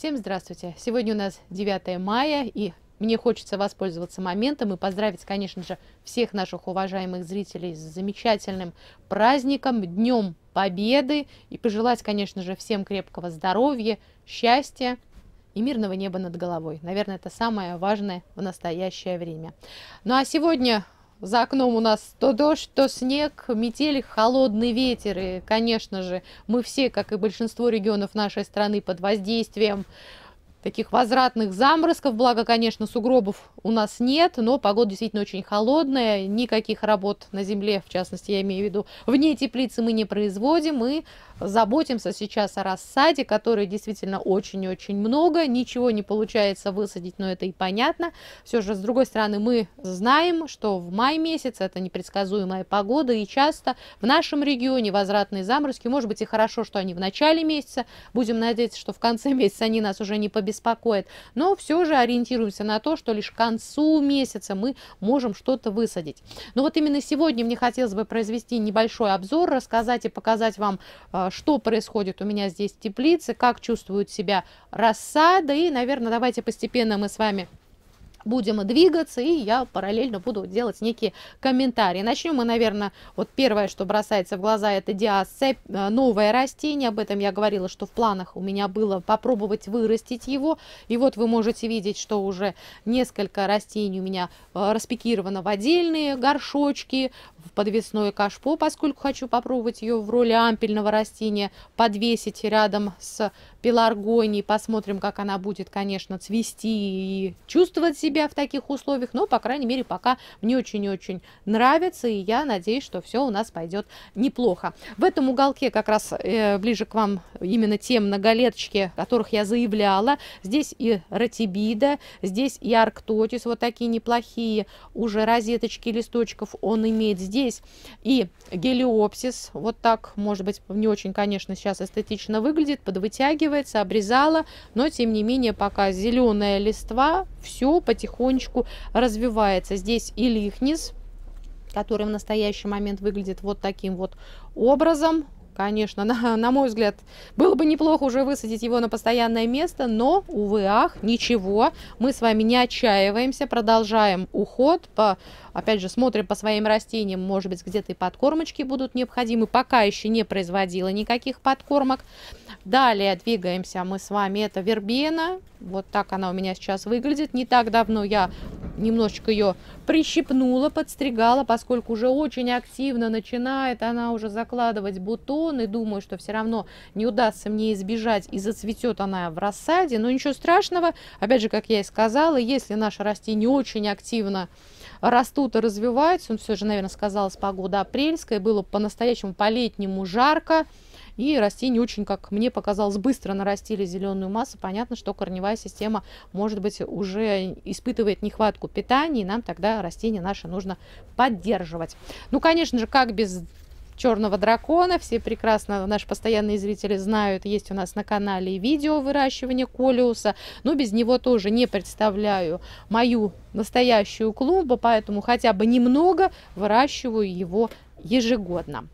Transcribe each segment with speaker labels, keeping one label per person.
Speaker 1: Всем здравствуйте! Сегодня у нас 9 мая, и мне хочется воспользоваться моментом и поздравить, конечно же, всех наших уважаемых зрителей с замечательным праздником, Днем Победы, и пожелать, конечно же, всем крепкого здоровья, счастья и мирного неба над головой. Наверное, это самое важное в настоящее время. Ну а сегодня за окном у нас то дождь, то снег, метель, холодный ветер. И, конечно же, мы все, как и большинство регионов нашей страны, под воздействием таких возвратных заморозков, благо, конечно, сугробов у нас нет, но погода действительно очень холодная, никаких работ на земле, в частности, я имею в виду, вне теплицы мы не производим, мы заботимся сейчас о рассаде, которой действительно очень-очень много, ничего не получается высадить, но это и понятно, все же, с другой стороны, мы знаем, что в мае месяц это непредсказуемая погода, и часто в нашем регионе возвратные заморозки, может быть, и хорошо, что они в начале месяца, будем надеяться, что в конце месяца они нас уже не победят, беспокоит. Но все же ориентируемся на то, что лишь к концу месяца мы можем что-то высадить. Но вот именно сегодня мне хотелось бы произвести небольшой обзор, рассказать и показать вам, э, что происходит у меня здесь в теплице, как чувствуют себя рассада. И, наверное, давайте постепенно мы с вами будем двигаться, и я параллельно буду делать некие комментарии. Начнем мы, наверное, вот первое, что бросается в глаза, это диасеп, э, новое растение, об этом я говорила, что в планах у меня было попробовать вырастить его, и вот вы можете видеть, что уже несколько растений у меня э, распикировано в отдельные горшочки, в подвесное кашпо, поскольку хочу попробовать ее в роли ампельного растения подвесить рядом с пеларгонией, посмотрим, как она будет, конечно, цвести и чувствовать себя себя в таких условиях, но, по крайней мере, пока мне очень-очень нравится, и я надеюсь, что все у нас пойдет неплохо. В этом уголке как раз э, ближе к вам именно те многолеточки, которых я заявляла. Здесь и ротибида, здесь и арктотис, вот такие неплохие уже розеточки листочков он имеет здесь. И гелиопсис, вот так, может быть, не очень, конечно, сейчас эстетично выглядит, подвытягивается, обрезала, но, тем не менее, пока зеленая листва, все потихоньку потихонечку развивается. Здесь и лихнис, который в настоящий момент выглядит вот таким вот образом. Конечно, на, на мой взгляд, было бы неплохо уже высадить его на постоянное место, но, увы, ах, ничего, мы с вами не отчаиваемся, продолжаем уход, по, опять же, смотрим по своим растениям, может быть, где-то и подкормочки будут необходимы, пока еще не производила никаких подкормок. Далее двигаемся мы с вами, это вербена, вот так она у меня сейчас выглядит. Не так давно я немножечко ее прищипнула, подстригала, поскольку уже очень активно начинает она уже закладывать бутоны, думаю, что все равно не удастся мне избежать и зацветет она в рассаде. Но ничего страшного. Опять же, как я и сказала, если наши растение очень активно растут и развиваются, он ну, все же, наверное, сказалась погода апрельская, было по-настоящему по-летнему жарко, и растения очень, как мне показалось, быстро нарастили зеленую массу. Понятно, что корневая система, может быть, уже испытывает нехватку питания, и нам тогда растения наши нужно поддерживать. Ну, конечно же, как без черного дракона. Все прекрасно, наши постоянные зрители знают, есть у нас на канале видео выращивания колиуса, но без него тоже не представляю мою настоящую клумбу, поэтому хотя бы немного выращиваю его ежегодно.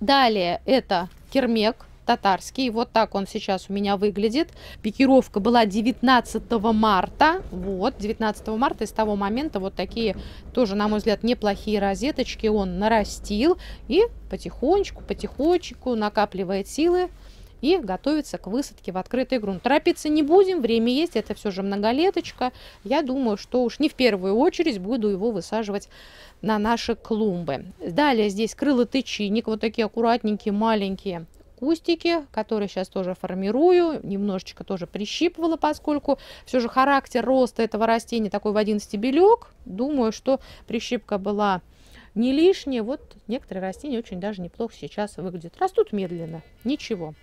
Speaker 1: Далее это кермек татарский. Вот так он сейчас у меня выглядит. Пикировка была 19 марта. Вот, 19 марта. И с того момента вот такие тоже, на мой взгляд, неплохие розеточки он нарастил. И потихонечку, потихонечку накапливает силы и готовиться к высадке в открытый грунт. Торопиться не будем, время есть, это все же многолеточка. Я думаю, что уж не в первую очередь буду его высаживать на наши клумбы. Далее здесь крылатый чинник, вот такие аккуратненькие, маленькие кустики, которые сейчас тоже формирую, немножечко тоже прищипывала, поскольку все же характер роста этого растения такой в один стебелек. Думаю, что прищипка была не лишнее. Вот некоторые растения очень даже неплохо сейчас выглядят. Растут медленно, ничего.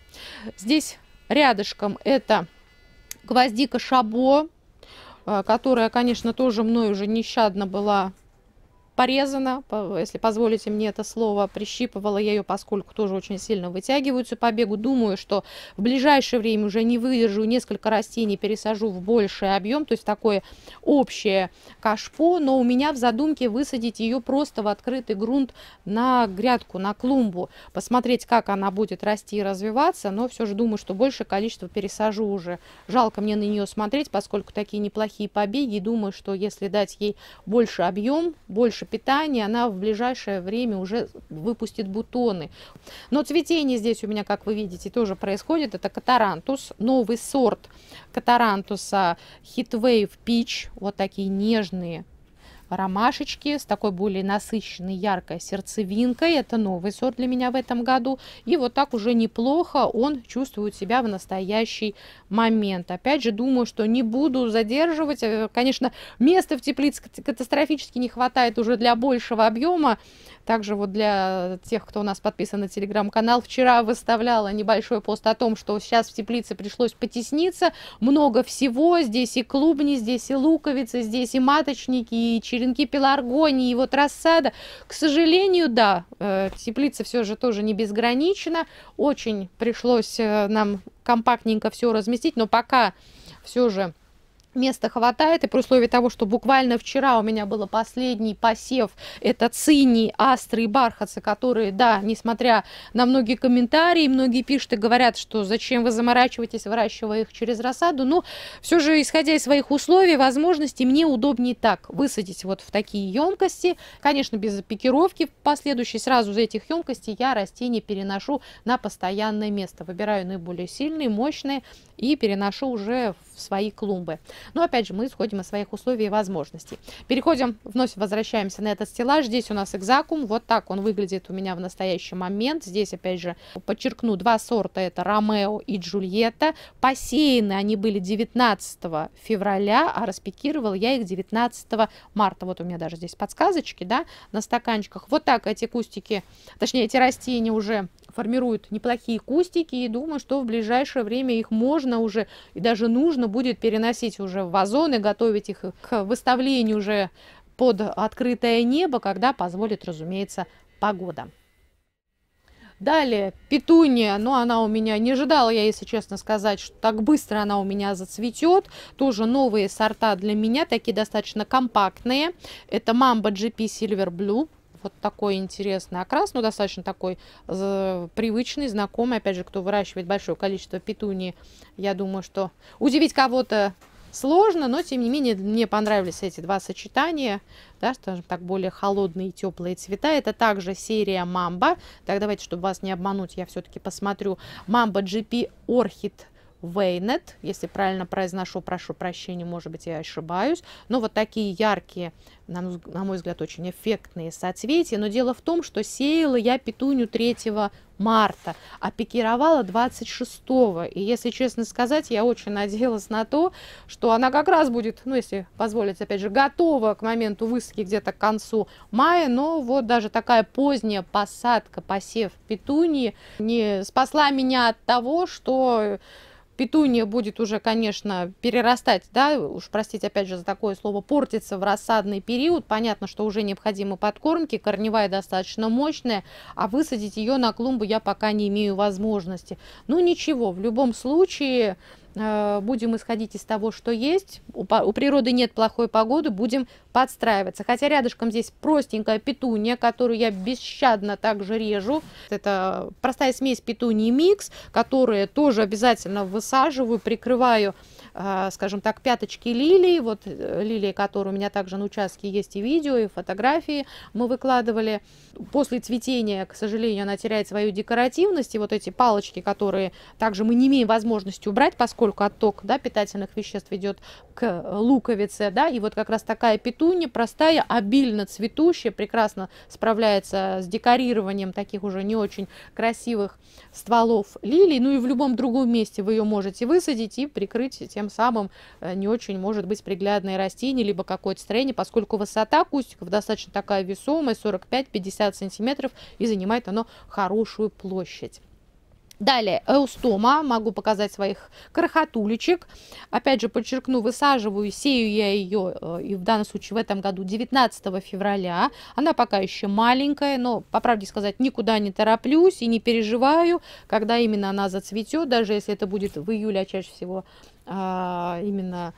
Speaker 1: Здесь рядышком это гвоздика шабо, а, которая, конечно, тоже мной уже нещадно была порезана, если позволите мне это слово, прищипывала я ее, поскольку тоже очень сильно вытягиваются по бегу. Думаю, что в ближайшее время уже не выдержу, несколько растений пересажу в больший объем, то есть такое общее кашпо, но у меня в задумке высадить ее просто в открытый грунт на грядку, на клумбу, посмотреть, как она будет расти и развиваться, но все же думаю, что большее количество пересажу уже. Жалко мне на нее смотреть, поскольку такие неплохие побеги, думаю, что если дать ей больше объем, больше питания, она в ближайшее время уже выпустит бутоны. Но цветение здесь у меня, как вы видите, тоже происходит. Это катарантус, новый сорт катарантуса Heatwave Peach. Вот такие нежные ромашечки с такой более насыщенной яркой сердцевинкой. Это новый сорт для меня в этом году. И вот так уже неплохо он чувствует себя в настоящий момент. Опять же, думаю, что не буду задерживать. Э, конечно, места в теплице катастрофически не хватает уже для большего объема. Также вот для тех, кто у нас подписан на телеграм-канал, вчера выставляла небольшой пост о том, что сейчас в теплице пришлось потесниться. Много всего. Здесь и клубни, здесь и луковицы, здесь и маточники, и черепа черенки пеларгонии и вот рассада. К сожалению, да, э, теплица все же тоже не безгранична. Очень пришлось э, нам компактненько все разместить, но пока все же Места хватает, и при условии того, что буквально вчера у меня был последний посев, это цинии, астры и бархатцы, которые, да, несмотря на многие комментарии, многие пишут и говорят, что зачем вы заморачиваетесь, выращивая их через рассаду, ну все же, исходя из своих условий, возможностей, мне удобнее так высадить вот в такие емкости, конечно, без пикировки последующей, сразу за этих емкостей я растения переношу на постоянное место, выбираю наиболее сильные, мощные и переношу уже в свои клумбы. Но опять же, мы исходим из своих условий и возможностей. Переходим, вновь возвращаемся на этот стеллаж. Здесь у нас экзакум. Вот так он выглядит у меня в настоящий момент. Здесь, опять же, подчеркну, два сорта. Это Ромео и Джульетта. Посеяны они были 19 февраля, а распикировал я их 19 марта. Вот у меня даже здесь подсказочки, да, на стаканчиках. Вот так эти кустики, точнее, эти растения уже формируют неплохие кустики и думаю, что в ближайшее время их можно уже и даже нужно будет переносить уже в вазоны, готовить их к выставлению уже под открытое небо, когда позволит, разумеется, погода. Далее, петуния, но она у меня, не ожидала я, если честно сказать, что так быстро она у меня зацветет. Тоже новые сорта для меня, такие достаточно компактные. Это Mamba GP Silver Blue вот такой интересный окрас, ну, достаточно такой э, привычный, знакомый. Опять же, кто выращивает большое количество петунии, я думаю, что удивить кого-то сложно, но, тем не менее, мне понравились эти два сочетания, да, скажем так, более холодные и теплые цвета. Это также серия Мамба. Так, давайте, чтобы вас не обмануть, я все-таки посмотрю. Мамба GP Orchid Вейнет, если правильно произношу, прошу прощения, может быть, я ошибаюсь, но вот такие яркие, на, мой взгляд, очень эффектные соцветия, но дело в том, что сеяла я петунью 3 марта, а пикировала 26 и, если честно сказать, я очень надеялась на то, что она как раз будет, ну, если позволить, опять же, готова к моменту высадки где-то к концу мая, но вот даже такая поздняя посадка, посев петунии не спасла меня от того, что Петуния будет уже, конечно, перерастать, да, уж простите, опять же, за такое слово, портится в рассадный период. Понятно, что уже необходимы подкормки, корневая достаточно мощная, а высадить ее на клумбу я пока не имею возможности. Ну, ничего, в любом случае... Э, будем исходить из того, что есть. У, у природы нет плохой погоды, будем подстраиваться. Хотя рядышком здесь простенькая петуния, которую я бесщадно также режу. Это простая смесь петунии микс, которую тоже обязательно высаживаю, прикрываю Э, скажем так, пяточки лилии, вот э, лилии, которые у меня также на участке есть и видео, и фотографии мы выкладывали. После цветения, к сожалению, она теряет свою декоративность, и вот эти палочки, которые также мы не имеем возможности убрать, поскольку отток да, питательных веществ идет к луковице, да, и вот как раз такая петунья простая, обильно цветущая, прекрасно справляется с декорированием таких уже не очень красивых стволов лилий, ну и в любом другом месте вы ее можете высадить и прикрыть тем тем самым э, не очень может быть приглядное растение, либо какое-то строение, поскольку высота кустиков достаточно такая весомая, 45-50 сантиметров, и занимает оно хорошую площадь. Далее эустома, могу показать своих крохотулечек. Опять же подчеркну, высаживаю, сею я ее, э, и в данном случае в этом году 19 февраля. Она пока еще маленькая, но, по правде сказать, никуда не тороплюсь и не переживаю, когда именно она зацветет, даже если это будет в июле, а чаще всего а, именно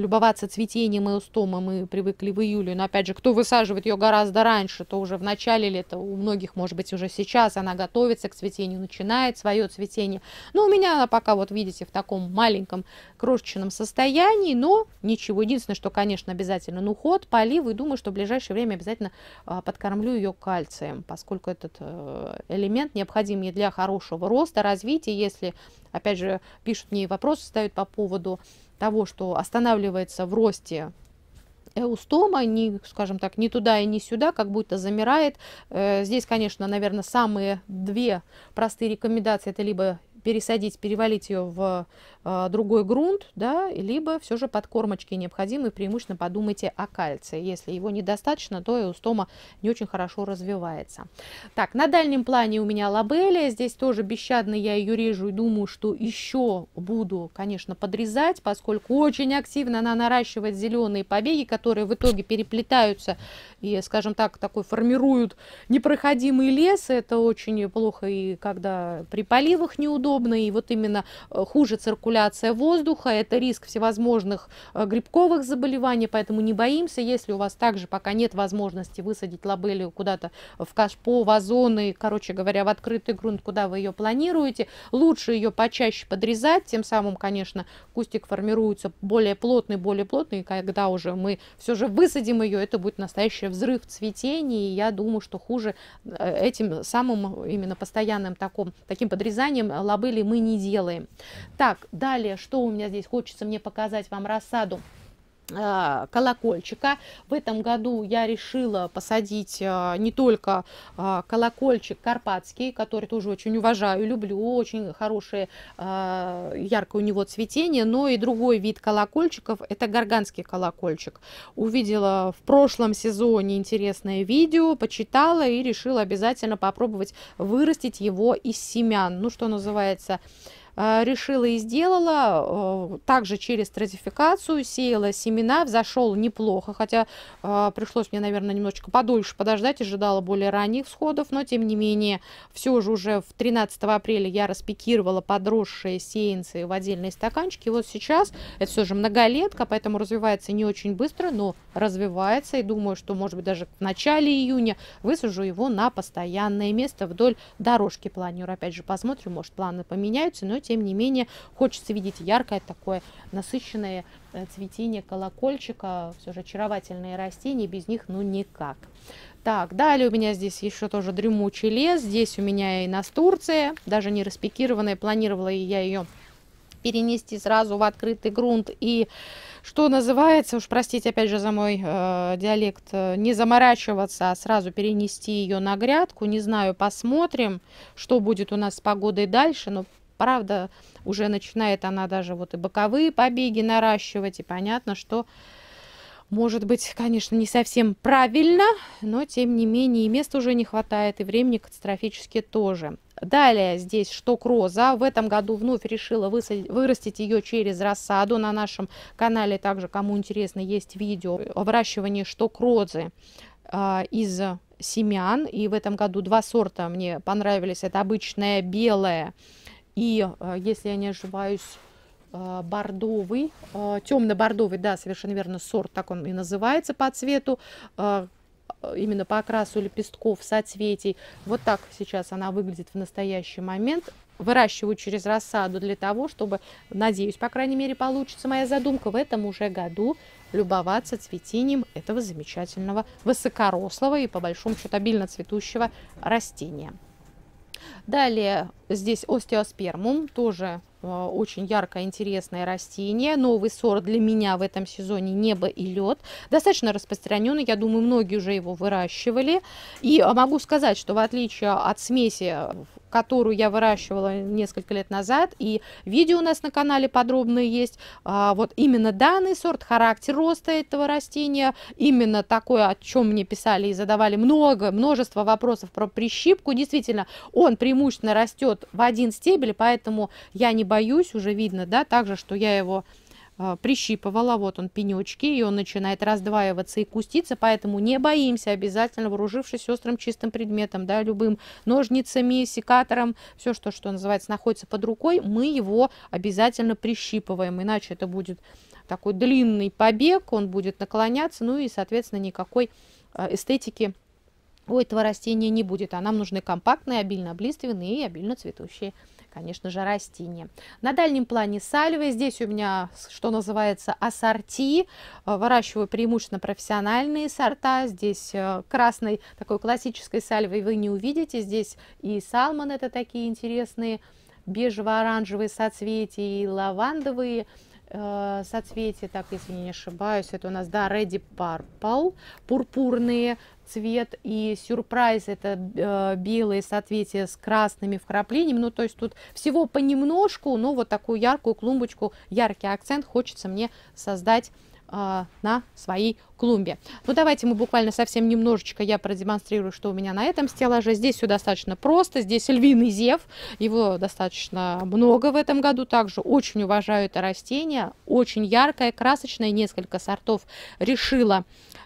Speaker 1: любоваться цветением и устома мы привыкли в июле, но опять же, кто высаживает ее гораздо раньше, то уже в начале лета, у многих, может быть, уже сейчас она готовится к цветению, начинает свое цветение. Но у меня она пока, вот видите, в таком маленьком крошечном состоянии, но ничего. Единственное, что, конечно, обязательно, ну, ход, полив, и думаю, что в ближайшее время обязательно а, подкормлю ее кальцием, поскольку этот э, элемент необходим ей для хорошего роста, развития, если, опять же, пишут мне вопросы, ставят по поводу того, что останавливается в росте эустома, не, скажем так, не туда и не сюда, как будто замирает. Э, здесь, конечно, наверное, самые две простые рекомендации, это либо пересадить, перевалить ее в а, другой грунт, да, либо все же подкормочки необходимы, преимущественно подумайте о кальции. Если его недостаточно, то и устома не очень хорошо развивается. Так, на дальнем плане у меня лабелия, здесь тоже бесщадно я ее режу и думаю, что еще буду, конечно, подрезать, поскольку очень активно она наращивает зеленые побеги, которые в итоге переплетаются и, скажем так, такой формируют непроходимый лес, это очень плохо и когда при поливах неудобно, подобное, и вот именно э, хуже циркуляция воздуха, это риск всевозможных э, грибковых заболеваний, поэтому не боимся, если у вас также пока нет возможности высадить лабелию куда-то в кашпо, в озоны, короче говоря, в открытый грунт, куда вы ее планируете, лучше ее почаще подрезать, тем самым, конечно, кустик формируется более плотный, более плотный, и когда уже мы все же высадим ее, это будет настоящий взрыв цветения, и я думаю, что хуже э, этим самым именно постоянным таком, таким подрезанием лабелии забыли, мы не делаем. Так, далее, что у меня здесь хочется мне показать вам рассаду? Э, колокольчика. В этом году я решила посадить э, не только э, колокольчик карпатский, который тоже очень уважаю, люблю, очень хорошее, яркое у него цветение, но и другой вид колокольчиков, это горганский колокольчик. Увидела в прошлом сезоне интересное видео, почитала и решила обязательно попробовать вырастить его из семян, ну что называется, а, решила и сделала. А, также через стратификацию сеяла семена, взошел неплохо, хотя а, пришлось мне, наверное, немножечко подольше подождать, ожидала более ранних сходов но тем не менее, все же уже в 13 апреля я распикировала подросшие сеянцы в отдельные стаканчики. вот сейчас, это все же многолетка, поэтому развивается не очень быстро, но развивается, и думаю, что, может быть, даже в начале июня высажу его на постоянное место вдоль дорожки планирую. Опять же, посмотрим, может, планы поменяются, но тем не менее хочется видеть яркое такое насыщенное э, цветение колокольчика, все же очаровательные растения, без них ну никак. Так, далее у меня здесь еще тоже дремучий лес, здесь у меня и настурция, даже не распикированная, планировала я ее перенести сразу в открытый грунт и что называется, уж простите опять же за мой э, диалект, э, не заморачиваться, а сразу перенести ее на грядку. Не знаю, посмотрим, что будет у нас с погодой дальше, но Правда, уже начинает она даже вот и боковые побеги наращивать, и понятно, что может быть, конечно, не совсем правильно, но тем не менее и места уже не хватает, и времени катастрофически тоже. Далее здесь шток роза. В этом году вновь решила высадить, вырастить ее через рассаду. На нашем канале также, кому интересно, есть видео о выращивании шток розы э, из семян. И в этом году два сорта мне понравились. Это обычная белая и, э, если я не ошибаюсь, э, бордовый, э, темно-бордовый, да, совершенно верно, сорт, так он и называется по цвету, именно по окрасу лепестков, соцветий. Вот так сейчас она выглядит в настоящий момент. Выращиваю через рассаду для того, чтобы, надеюсь, по крайней мере, получится моя задумка в этом уже году любоваться цветением этого замечательного высокорослого и, по большому счету, обильно цветущего растения. Далее Здесь остеоспермум, тоже э, очень яркое, интересное растение. Новый сорт для меня в этом сезоне «Небо и лед». Достаточно распространенный, я думаю, многие уже его выращивали. И э, могу сказать, что в отличие от смеси, которую я выращивала несколько лет назад, и видео у нас на канале подробное есть, э, вот именно данный сорт, характер роста этого растения, именно такое, о чем мне писали и задавали много, множество вопросов про прищипку. Действительно, он преимущественно растет идет в один стебель, поэтому я не боюсь, уже видно, да, также, что я его э, прищипывала, вот он пенечки, и он начинает раздваиваться и куститься, поэтому не боимся, обязательно вооружившись острым чистым предметом, да, любым ножницами, секатором, все, что, что называется, находится под рукой, мы его обязательно прищипываем, иначе это будет такой длинный побег, он будет наклоняться, ну и, соответственно, никакой а, эстетики у этого растения не будет, а нам нужны компактные, обильно облиственные и обильно цветущие конечно же, растения. На дальнем плане сальвы. Здесь у меня, что называется, ассорти. Э, выращиваю преимущественно профессиональные сорта. Здесь э, красной, такой классической сальвы вы не увидите. Здесь и салмон это такие интересные бежево-оранжевые соцветия, и лавандовые э, соцветия, так, если не ошибаюсь, это у нас, да, Ready Purple, пурпурные цвет, и сюрприз это э, белые соцветия с красными вкраплениями, ну, то есть тут всего понемножку, но вот такую яркую клумбочку, яркий акцент хочется мне создать э, на своей клумбе. Ну давайте мы буквально совсем немножечко я продемонстрирую, что у меня на этом стеллаже. Здесь все достаточно просто, здесь львиный зев, его достаточно много в этом году. Также очень уважаю это растение, очень яркое, красочное, несколько сортов решила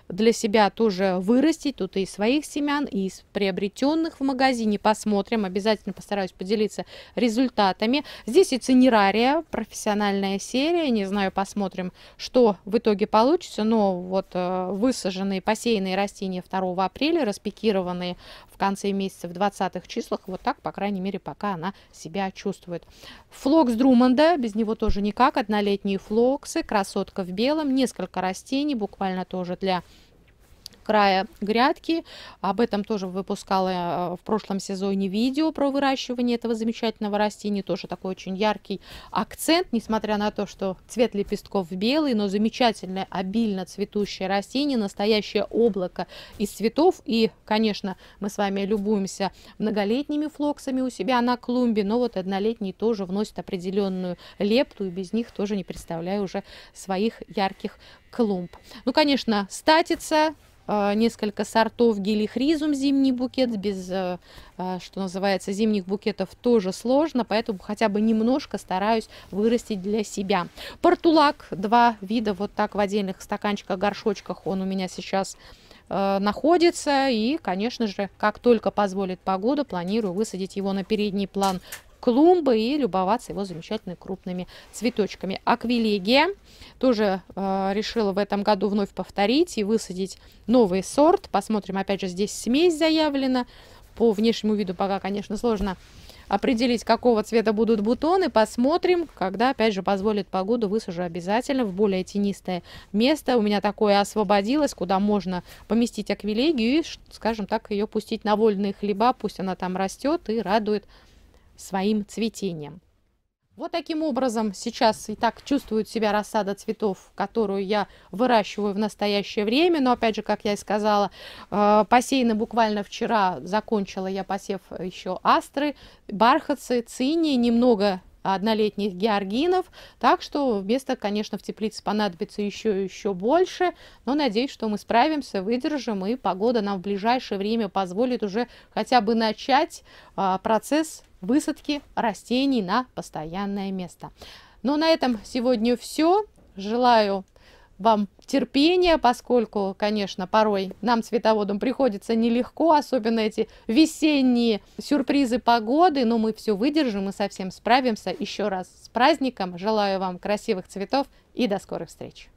Speaker 1: для себя тоже вырастить. Тут и из своих семян, и из приобретенных в магазине. Посмотрим, обязательно постараюсь поделиться результатами. Здесь и цинерария, профессиональная серия. Не знаю, посмотрим, что в итоге получится, но вот Э, высаженные посеянные растения 2 апреля, распикированные в конце месяца в 20-х числах. Вот так, по крайней мере, пока она себя чувствует. Флокс Друманда, без него тоже никак, однолетние флоксы, красотка в белом, несколько растений, буквально тоже для края грядки. Об этом тоже выпускала э, в прошлом сезоне видео про выращивание этого замечательного растения. Тоже такой очень яркий акцент, несмотря на то, что цвет лепестков белый, но замечательное, обильно цветущее растение, настоящее облако из цветов. И, конечно, мы с вами любуемся многолетними флоксами у себя на клумбе, но вот однолетние тоже вносят определенную лепту, и без них тоже не представляю уже своих ярких клумб. Ну, конечно, статица, Э, несколько сортов гелихризум зимний букет, без, э, э, что называется, зимних букетов тоже сложно, поэтому хотя бы немножко стараюсь вырастить для себя. Портулак, два вида, вот так в отдельных стаканчиках, горшочках он у меня сейчас находится и, конечно же, как только позволит погода, планирую высадить его на передний план клумбы и любоваться его замечательными крупными цветочками. Аквилегия тоже э, решила в этом году вновь повторить и высадить новый сорт. Посмотрим, опять же, здесь смесь заявлена. По внешнему виду пока, конечно, сложно определить, какого цвета будут бутоны. Посмотрим, когда, опять же, позволит погоду, высажу обязательно в более тенистое место. У меня такое освободилось, куда можно поместить аквилегию и, скажем так, ее пустить на вольные хлеба. Пусть она там растет и радует своим цветением. Вот таким образом сейчас и так чувствует себя рассада цветов, которую я выращиваю в настоящее время. Но опять же, как я и сказала, э, посеяно буквально вчера закончила я посев еще астры, бархатцы, цинии, немного однолетних георгинов. Так что вместо, конечно, в теплице понадобится еще и еще больше. Но надеюсь, что мы справимся, выдержим, и погода нам в ближайшее время позволит уже хотя бы начать а, процесс высадки растений на постоянное место. Но ну, а на этом сегодня все. Желаю вам терпения, поскольку, конечно, порой нам, цветоводам, приходится нелегко, особенно эти весенние сюрпризы погоды, но мы все выдержим и совсем справимся. Еще раз с праздником, желаю вам красивых цветов и до скорых встреч!